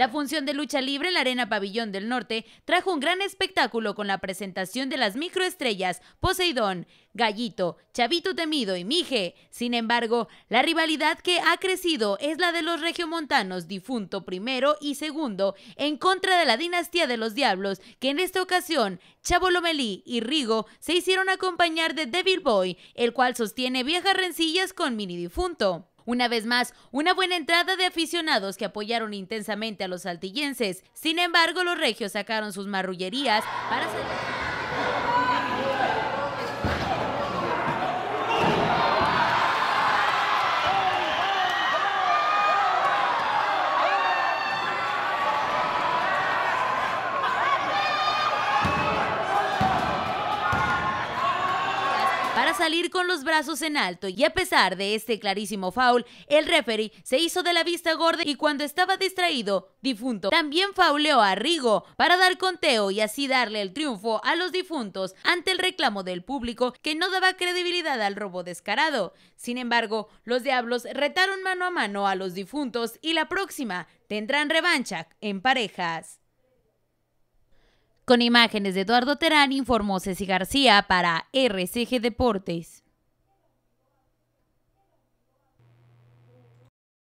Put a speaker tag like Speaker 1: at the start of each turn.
Speaker 1: La función de lucha libre en la Arena Pabellón del Norte trajo un gran espectáculo con la presentación de las microestrellas Poseidón, Gallito, Chavito Temido y Mije. Sin embargo, la rivalidad que ha crecido es la de los regiomontanos difunto primero y segundo en contra de la dinastía de los diablos, que en esta ocasión Chavo Lomelí y Rigo se hicieron acompañar de Devil Boy, el cual sostiene viejas rencillas con Mini Difunto. Una vez más, una buena entrada de aficionados que apoyaron intensamente a los saltillenses. Sin embargo, los regios sacaron sus marrullerías para... salir con los brazos en alto y a pesar de este clarísimo foul, el referee se hizo de la vista gorda y cuando estaba distraído, difunto, también fauleó a Rigo para dar conteo y así darle el triunfo a los difuntos ante el reclamo del público que no daba credibilidad al robo descarado. Sin embargo, los diablos retaron mano a mano a los difuntos y la próxima tendrán revancha en parejas. Con imágenes de Eduardo Terán informó Ceci García para RCG Deportes.